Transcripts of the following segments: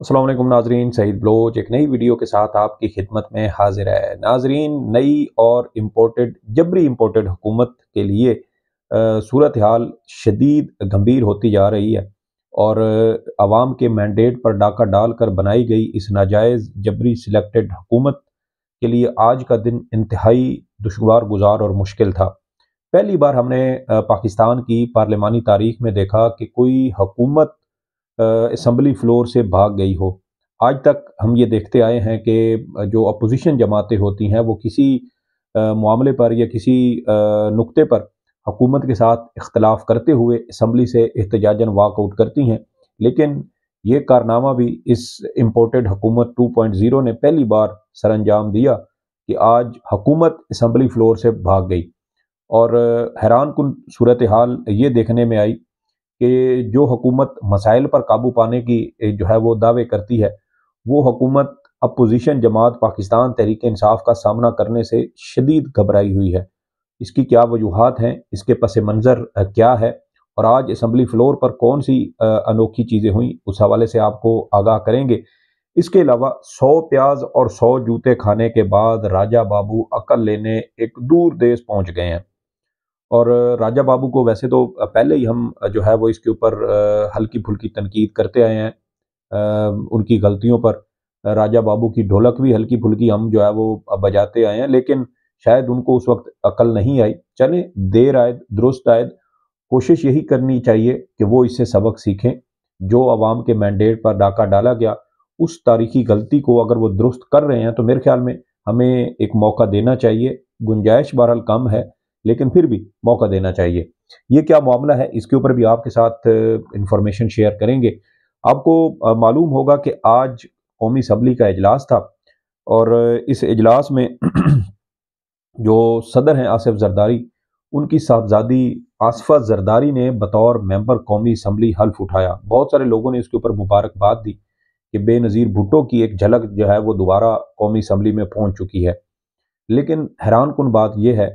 असलम नाजरीन सईद बलोच एक नई वीडियो के साथ आपकी खिदमत में हाजिर है नाजरीन नई और इम्पोर्टेड जबरी इम्पोर्टेड हुकूमत के लिए सूरत हाल शदीद गंभीर होती जा रही है और आवाम के मैंडेट पर डाका डालकर बनाई गई इस नाजायज़ जबरी सिलेक्टेड हुकूमत के लिए आज का दिन इंतहाई दुशवार गुजार और मुश्किल था पहली बार हमने पाकिस्तान की पार्लिमानी तारीख में देखा कि कोई हकूमत इसम्बली फ्लोर से भाग गई हो आज तक हम ये देखते आए हैं कि जो अपोजिशन जमातें होती हैं वो किसी मामले पर या किसी नुक्ते पर हुकूमत के साथ इख्तलाफ करते हुए इसम्बली से एहतजाजन वाकआउट करती हैं लेकिन ये कारनामा भी इस इम्पोर्टेड पॉइंट 2.0 ने पहली बार सर अंजाम दिया कि आज हकूमत इसम्बली फ्लोर से भाग गई और हैरान कन सूरत हाल ये देखने में आई कि जो हुकूमत मसाइल पर काबू पाने की जो है वो दावे करती है वो हुकूमत अपोजिशन जमात पाकिस्तान तहरीक इंसाफ का सामना करने से शदीद घबराई हुई है इसकी क्या वजूहत हैं इसके पस मंज़र क्या है और आज इसम्बली फ्लोर पर कौन सी अनोखी चीज़ें हुई उस हवाले से आपको आगाह करेंगे इसके अलावा सौ प्याज और सौ जूते खाने के बाद राजा बाबू अकल लेने एक दूर देश पहुँच गए हैं और राजा बाबू को वैसे तो पहले ही हम जो है वो इसके ऊपर हल्की फुल्की तनकीद करते आए हैं उनकी गलतियों पर राजा बाबू की ढोलक भी हल्की फुल्की हम जो है वो बजाते आए हैं लेकिन शायद उनको उस वक्त अकल नहीं आई चले देर आए दुरुस्त आए कोशिश यही करनी चाहिए कि वो इससे सबक सीखें जो आवाम के मैंडेट पर डाका डाला गया उस तारीखी गलती को अगर वो दुरुस्त कर रहे हैं तो मेरे ख्याल में हमें एक मौका देना चाहिए गुंजाइश बहरहाल कम है लेकिन फिर भी मौका देना चाहिए ये क्या मामला है इसके ऊपर भी आपके साथ इंफॉर्मेशन शेयर करेंगे आपको मालूम होगा कि आज कौमी असम्बली का इजलास था और इस इजलास में जो सदर हैं आसिफ जरदारी उनकी साहबजादी आसफा जरदारी ने बतौर मेंबर कौमी असम्बली हल्फ उठाया बहुत सारे लोगों ने इसके ऊपर मुबारकबाद दी कि बेनज़ीर भुट्टो की एक झलक जो है वो दोबारा कौमी असम्बली में पहुंच चुकी है लेकिन हैरान कन बात यह है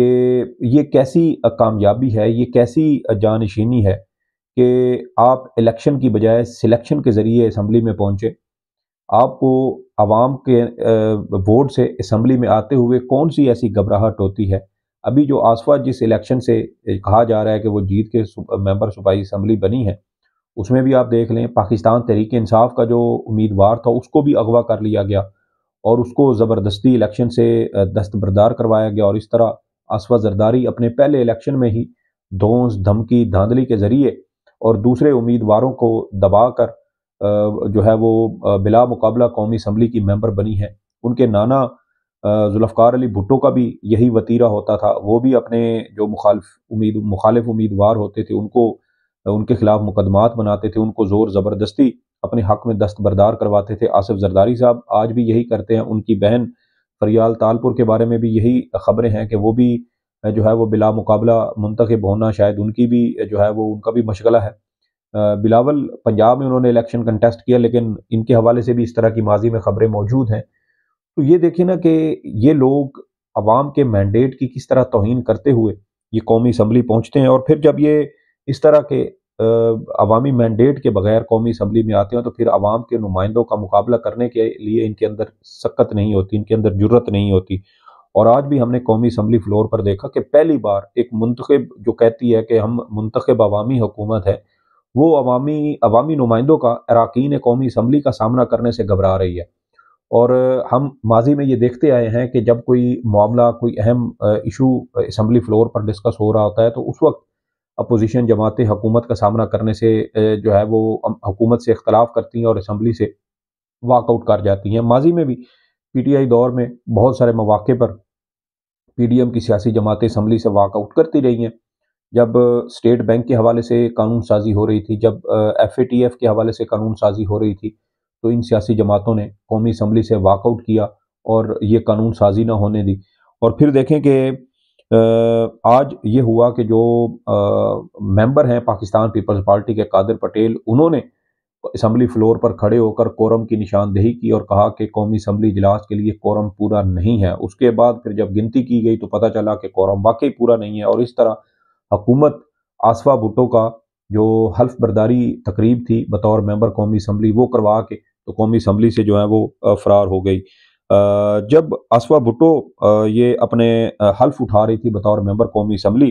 कि ये कैसी कामयाबी है ये कैसी जानशीनी है कि आप इलेक्शन की बजाय सिलेक्शन के ज़रिए इसम्बली में पहुँचे आपको आवाम के वोट से इसम्बली में आते हुए कौन सी ऐसी घबराहट होती है अभी जो आसफा जिस इलेक्शन से कहा जा रहा है कि वो जीत के मेंबर सूबाई इसम्बली बनी है उसमें भी आप देख लें पाकिस्तान तहरीक इंसाफ का जो उम्मीदवार था उसको भी अगवा कर लिया गया और उसको ज़बरदस्ती इलेक्शन से दस्तबरदार करवाया गया और इस तरह आसफ़ा जरदारी अपने पहले इलेक्शन में ही धोस धमकी धांधली के जरिए और दूसरे उम्मीदवारों को दबाकर जो है वो बिला मुकाबला कौमी असम्बली की मेंबर बनी है उनके नाना जुल्फ़ार अली भुट्टो का भी यही वतीरा होता था वो भी अपने जो मुखालफ उम्मीद मुखालिफ उम्मीदवार होते थे उनको उनके खिलाफ मुकदमात बनाते थे उनको ज़ोर ज़बरदस्ती अपने हक में दस्तबरदार करवाते थे आसिफ जरदारी साहब आज भी यही करते हैं उनकी बहन फरियाल तालपुर के बारे में भी यही खबरें हैं कि वो भी जो है वो बिला मुकाबला मुंतखब होना शायद उनकी भी जो है वो उनका भी मशगला है बिलावल पंजाब में उन्होंने इलेक्शन कंटेस्ट किया लेकिन इनके हवाले से भी इस तरह की माजी में खबरें मौजूद हैं तो ये देखिए ना कि ये लोग अवाम के मैंडेट की किस तरह तोहन करते हुए ये कौमी इसम्बली पहुँचते हैं और फिर जब ये इस तरह के अवामी मैंडेट के बगैर कौमी असम्बली में आते हैं तो फिर आवाम के नुमाइंदों का मुकाबला करने के लिए इनके अंदर सख्त नहीं होती इनके अंदर जरूरत नहीं होती और आज भी हमने कौमी असम्बली फ्लोर पर देखा कि पहली बार एक मंतखब जो कहती है कि हम मंतखब अवामी हुकूमत है वो अवामी अवामी नुमाइंदों का अरकान कौमी असम्बली का सामना करने से घबरा रही है और हम माजी में ये देखते आए हैं कि जब कोई मामला कोई अहम इशू इसम्बली फ्लोर पर डिस्कस हो रहा होता है तो उस वक्त अपोजिशन जमातें हुकूमत का सामना करने से जो है वो हुकूमत से इख्तलाफ करती हैं और इसम्बली से वाकआउट कर जाती हैं माजी में भी पी टी आई दौर में बहुत सारे मौाक़े पर पी डी एम की सियासी जमातें इसम्बली से वाकआउट करती रही हैं जब स्टेट बैंक के हवाले से कानून साजी हो रही थी जब एफ ए टी एफ के हवाले से कानून साजी हो रही थी तो इन सियासी जमातों ने कौमी असम्बली से वाकआउट किया और ये कानून साजी ना होने दी और फिर देखें कि आज ये हुआ कि जो मेंबर हैं पाकिस्तान पीपल्स पार्टी के कादिर पटेल उन्होंने असम्बली फ्लोर पर खड़े होकर कोरम की निशानदेही की और कहा कि कौमी असम्बली इजलास के लिए कोरम पूरा नहीं है उसके बाद फिर जब गिनती की गई तो पता चला कि कोरम वाकई पूरा नहीं है और इस तरह हकूमत आसफा भुटो का जो हल्फ बर्दारी तकरीब थी बतौर मेंबर कौमी असम्बली वो करवा के तो कौमी असम्बली से जो है वो फ़रार हो गई जब असवा भुट्टो ये अपने हल्फ उठा रही थी बतौर मेंबर कौमी असम्बली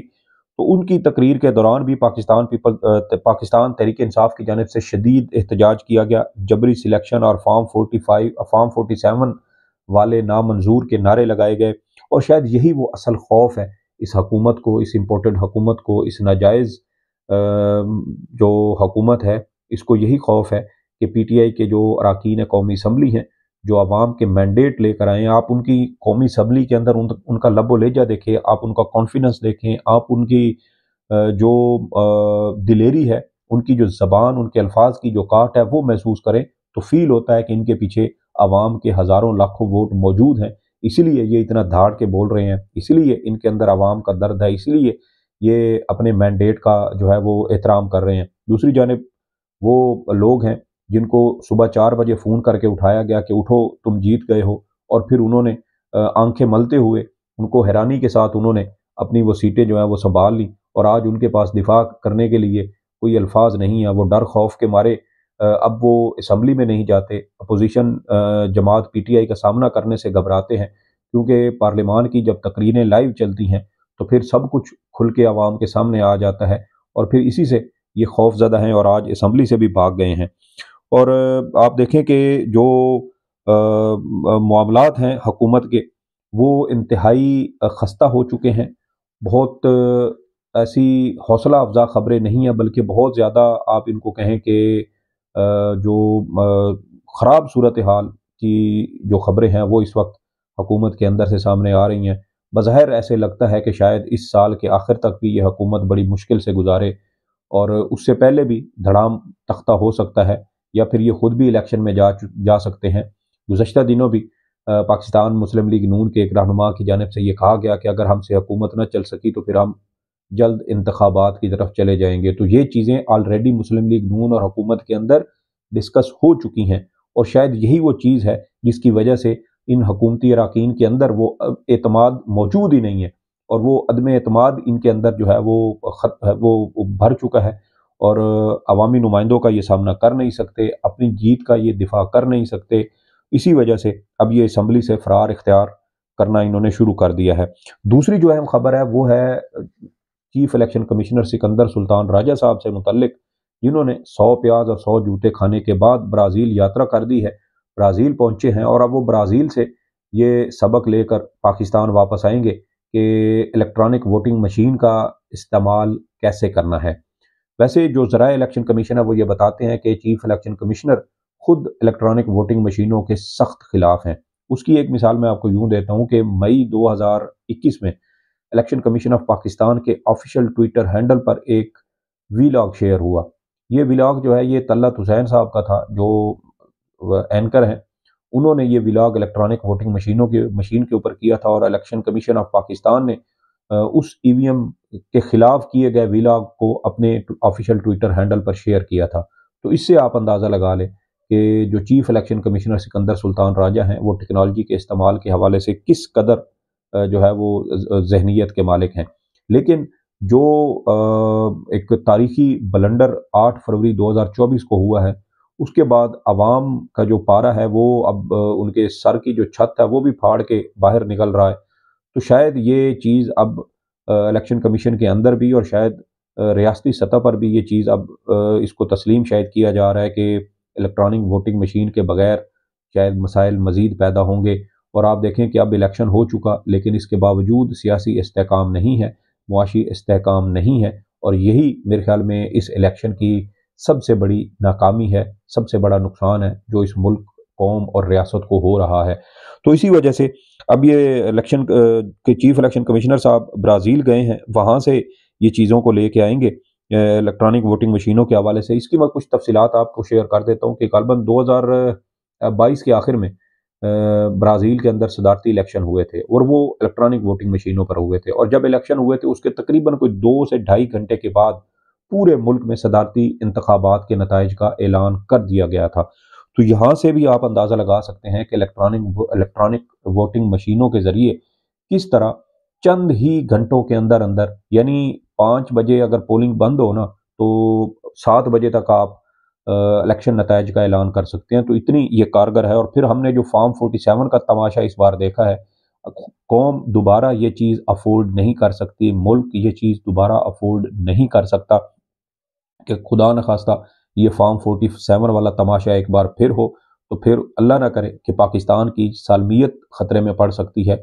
तो उनकी तकरीर के दौरान भी पाकिस्तान पीपल पाकिस्तान तहरीक इंसाफ की जानब से शदीद एहतजाज किया गया जबरी सिलेक्शन और form forty five form forty seven वाले नामंजूर के नारे लगाए गए और शायद यही वो असल खौफ है इस हकूमत को इस इम्पोर्टेड हकूमत को इस नाजायज़ जो हकूमत है इसको यही खौफ है कि पी टी आई के जो अरकान कौमी इसम्बली हैं जो आवाम के मैंडेट लेकर आए आप उनकी कौमी सबली के अंदर उन, उनका लबो लेजा देखें आप उनका कॉन्फिडेंस देखें आप उनकी जो दिलेरी है उनकी जो ज़बान उनके अल्फाज की जो काट है वो महसूस करें तो फील होता है कि इनके पीछे आवाम के हज़ारों लाखों वोट मौजूद हैं इसीलिए ये इतना धाड़ के बोल रहे हैं इसीलिए इनके अंदर आवाम का दर्द है इसलिए ये अपने मैंडेट का जो है वो एहतराम कर रहे हैं दूसरी जानब वो लोग हैं जिनको सुबह चार बजे फ़ोन करके उठाया गया कि उठो तुम जीत गए हो और फिर उन्होंने आंखें मलते हुए उनको हैरानी के साथ उन्होंने अपनी वो सीटें जो हैं वो संभाल ली और आज उनके पास दिफा करने के लिए कोई अल्फाज नहीं है वो डर खौफ के मारे अब वो इसम्बली में नहीं जाते अपोजिशन जमात पीटीआई का सामना करने से घबराते हैं क्योंकि पार्लियामान की जब तकरीरें लाइव चलती हैं तो फिर सब कुछ खुल के आवाम के सामने आ जाता है और फिर इसी से ये खौफ ज़्यादा हैं और आज इसम्बली से भी भाग गए हैं और आप देखें कि जो मामलात हैं हकूमत के वो इंतहाई खस्ता हो चुके हैं बहुत ऐसी हौसला अफजा ख़बरें नहीं हैं बल्कि बहुत ज़्यादा आप इनको कहें कि जो ख़राब सूरत हाल की जो ख़बरें हैं वो इस वक्त हकूमत के अंदर से सामने आ रही हैं बज़ाहिर ऐसे लगता है कि शायद इस साल के आखिर तक भी ये हकूमत बड़ी मुश्किल से गुजारे और उससे पहले भी धड़ाम तख्ता हो सकता है या फिर ये ख़ुद भी इलेक्शन में जा जा सकते हैं गुजशत दिनों भी पाकिस्तान मुस्लिम लीग नून के एक रहनुमा की जानब से ये कहा गया कि अगर हमसे हुकूमत न चल सकी तो फिर हम जल्द इंतबात की तरफ चले जाएंगे तो ये चीज़ें ऑलरेडी मुस्लिम लीग नून और हुकूमत के अंदर डिस्कस हो चुकी हैं और शायद यही वो चीज़ है जिसकी वजह से इन हकूमती अरकान के अंदर वो अतमाद मौजूद ही नहीं है और वो अदम अतमाद इनके अंदर जो है वो खत वो भर चुका है और अवामी नुमाइंदों का ये सामना कर नहीं सकते अपनी जीत का ये दिफा कर नहीं सकते इसी वजह से अब ये असम्बली से फरार इख्तियार करना इन्होंने शुरू कर दिया है दूसरी जो अहम खबर है वो है chief election commissioner Sikandar Sultan Raja साहब से मुतलक जिन्होंने सौ प्याज और सौ जूते खाने के बाद ब्राज़ील यात्रा कर दी है ब्राज़ील पहुँचे हैं और अब वो ब्राज़ील से ये सबक लेकर पाकिस्तान वापस आएंगे कि इलेक्ट्रॉनिक वोटिंग मशीन का इस्तेमाल कैसे करना है वैसे जो ज़रा इलेक्शन कमीशन है वो ये बताते हैं कि चीफ इलेक्शन कमिश्नर खुद इलेक्ट्रॉनिक वोटिंग मशीनों के सख्त खिलाफ हैं उसकी एक मिसाल मैं आपको यूं देता हूं कि मई 2021 में इलेक्शन कमीशन ऑफ पाकिस्तान के ऑफिशियल ट्विटर हैंडल पर एक वीलाग शेयर हुआ ये वीलाग जो है ये तल्लत हुसैन साहब का था जो एंकर हैं उन्होंने ये वीलाग इलेक्ट्रॉनिक वोटिंग मशीनों के मशीन के ऊपर किया था और इलेक्शन कमीशन ऑफ पाकिस्तान ने उस ईवीएम e के खिलाफ किए गए विला को अपने ऑफिशियल ट्विटर हैंडल पर शेयर किया था तो इससे आप अंदाज़ा लगा लें कि जो chief election commissioner Sikandar Sultan Raja हैं वो टेक्नोलॉजी के इस्तेमाल के हवाले से किस कदर जो है वो जहनीत के मालिक हैं लेकिन जो एक तारीखी बलंडर 8 फरवरी 2024 को हुआ है उसके बाद आवाम का जो पारा है वो अब उनके सर की जो छत है वो भी फाड़ के बाहर निकल रहा है तो शायद ये चीज़ अब इलेक्शन कमीशन के अंदर भी और शायद रियासती सतह पर भी ये चीज़ अब इसको तस्लीम शायद किया जा रहा है कि इलेक्ट्रॉनिक वोटिंग मशीन के बगैर शायद मसाइल मज़ीद पैदा होंगे और आप देखें कि अब इलेक्शन हो चुका लेकिन इसके बावजूद सियासी इसकाम नहीं है मुआशी इसकाम नहीं है और यही मेरे ख्याल में इस इलेक्शन की सबसे बड़ी नाकामी है सबसे बड़ा नुकसान है जो इस मुल्क कौम और रियासत को हो रहा है तो इसी वजह से अब ये इलेक्शन के चीफ इलेक्शन कमिश्नर साहब ब्राज़ील गए हैं वहाँ से ये चीज़ों को लेके आएंगे इलेक्ट्रॉनिक वोटिंग मशीनों के हवाले से इसकी मैं कुछ तफसीत आपको शेयर कर देता हूँ कि गलबन दो हज़ार बाईस के आखिर में ब्राज़ील के अंदर सदारती इलेक्शन हुए थे और वो इलेक्ट्रॉनिक वोटिंग मशीनों पर हुए थे और जब इलेक्शन हुए थे उसके तकरीबन कोई दो से ढाई घंटे के बाद पूरे मुल्क में सदारती इंतबात के नतज का ऐलान कर दिया गया था तो यहाँ से भी आप अंदाज़ा लगा सकते हैं कि इलेक्ट्रॉनिक इलेक्ट्रॉनिक वोटिंग मशीनों के ज़रिए किस तरह चंद ही घंटों के अंदर अंदर यानी पाँच बजे अगर पोलिंग बंद हो ना तो सात बजे तक आप इलेक्शन नतज का ऐलान कर सकते हैं तो इतनी ये कारगर है और फिर हमने जो फार्म फोर्टी सेवन का तमाशा इस बार देखा है कौम दोबारा ये चीज़ अफोर्ड नहीं कर सकती मुल्क ये चीज़ दोबारा अफोर्ड नहीं कर सकता कि खुदा न खास्ता ये फॉर्म सेवन वाला तमाशा एक बार फिर हो तो फिर अल्लाह ना करे कि पाकिस्तान की सालमियत ख़तरे में पड़ सकती है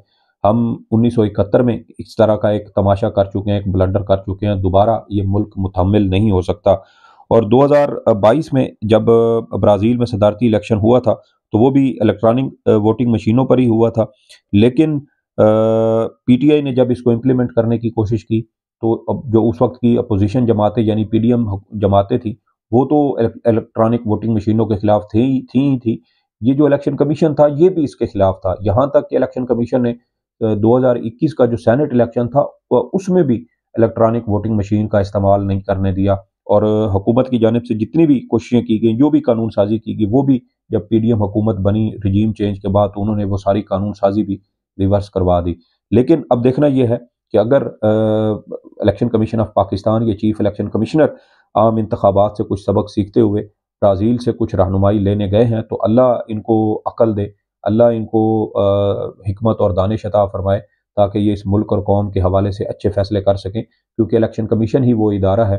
हम 1971 में इस तरह का एक तमाशा कर चुके हैं एक ब्लंडर कर चुके हैं दोबारा ये मुल्क मुतमिल नहीं हो सकता और 2022 में जब ब्राज़ील में सदारती इलेक्शन हुआ था तो वो भी इलेक्ट्रॉनिक वोटिंग मशीनों पर ही हुआ था लेकिन पीटीआई ने जब इसको इम्प्लीमेंट करने की कोशिश की तो अब जो उस वक्त की अपोजिशन जमातें यानी पी एम जमातें थी वो तो इलेक्ट्रॉनिक वोटिंग मशीनों के खिलाफ थी थी ही थी ये जो इलेक्शन कमीशन था ये भी इसके खिलाफ था यहाँ तक कि इलेक्शन कमीशन ने 2021 का जो सैनेट इलेक्शन था उसमें भी इलेक्ट्रॉनिक वोटिंग मशीन का इस्तेमाल नहीं करने दिया और हुकूमत की जानब से जितनी भी कोशिशें की गई जो भी कानून साजी की गई वो भी जब पी डी एम हुकूमत बनी रिजीम चेंज के बाद तो उन्होंने वो सारी कानून साजी भी रिवर्स करवा दी लेकिन अब देखना यह है कि अगर इलेक्शन कमीशन ऑफ पाकिस्तान के चीफ इलेक्शन कमिश्नर आम इंतबात से कुछ सबक सीखते हुए ब्राज़ील से कुछ रहनुमाई लेने गए हैं तो अल्लाह इनको अकल दे अल्लाह इनको हमत और दान अता फरमाए ताकि ये इस मुल्क और कौम के हवाले से अच्छे फैसले कर सकें क्योंकि इलेक्शन कमीशन ही वो इदारा है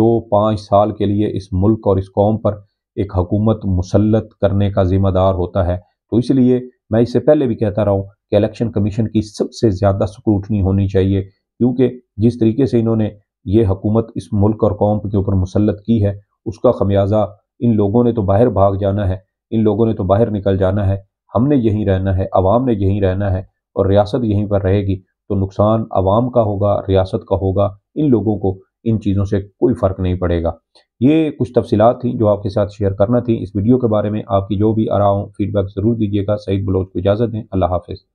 जो पाँच साल के लिए इस मुल्क और इस कौम पर एक हकूमत मुसलत करने का ज़िम्मेदार होता है तो इसलिए मैं इससे पहले भी कहता रहा हूँ कि इलेक्शन कमीशन की सबसे ज़्यादा स्क्रूटनी होनी चाहिए क्योंकि जिस तरीके से इन्होंने ये हकूमत इस मुल्क और कौम के ऊपर मुसलत की है उसका खमियाजा इन लोगों ने तो बाहर भाग जाना है इन लोगों ने तो बाहर निकल जाना है हमने यहीं रहना है अवाम ने यहीं रहना है और रियासत यहीं पर रहेगी तो नुकसान अवाम का होगा रियासत का होगा इन लोगों को इन चीज़ों से कोई फ़र्क नहीं पड़ेगा ये कुछ तफसीत थी जो आपके साथ शेयर करना थी इस वीडियो के बारे में आपकी जो भी हूँ फीडबैक ज़रूर दीजिएगा सईद बलोच को इजाज़त दें अल्लाह हाफिज़